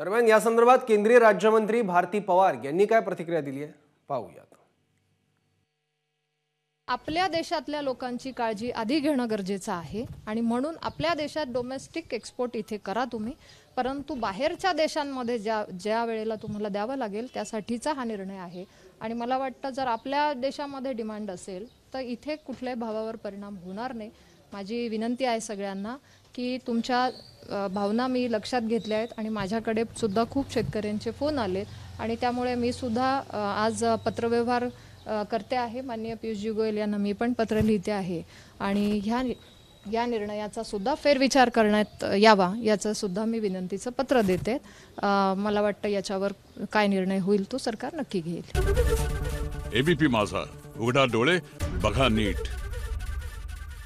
दरम्यान या संदर्भात केंद्रीय राज्यमंत्री भारती पवार यांनी काय प्रतिक्रिया दिली आहे पाहूयात आपल्या देशातल्या लोकांची काळजी आधी घेणं गरजेचं आहे आणि म्हणून आपल्या देशात डोमेस्टिक एक्सपोर्ट इथे करा तुम्ही परंतु बाहेरच्या देशांमध्ये ज्या ज्या वेळेला तुम्हाला द्यावं लागेल त्यासाठीचा हा निर्णय आहे आणि मला वाटतं जर आपल्या देशामध्ये डिमांड असेल तर इथे कुठल्याही भावावर परिणाम होणार नाही माझी विनंती आहे सगळ्यांना की तुमच्या भावना मी लक्षात घेतल्या आहेत आणि माझ्याकडे सुद्धा खूप शेतकऱ्यांचे फोन आले आणि त्यामुळे मी सुद्धा आज पत्रव्यवहार करते आहे माननीय पियुषजी गोयल यांना मी पण पत्र लिहिते आहे आणि ह्या या निर्णयाचा सुद्धा फेरविचार करण्यात यावा याचं सुद्धा मी विनंतीचं पत्र देते मला वाटतं याच्यावर काय निर्णय होईल तो सरकार नक्की घेईल एबीपी माझा उघडा डोळे बघा नीट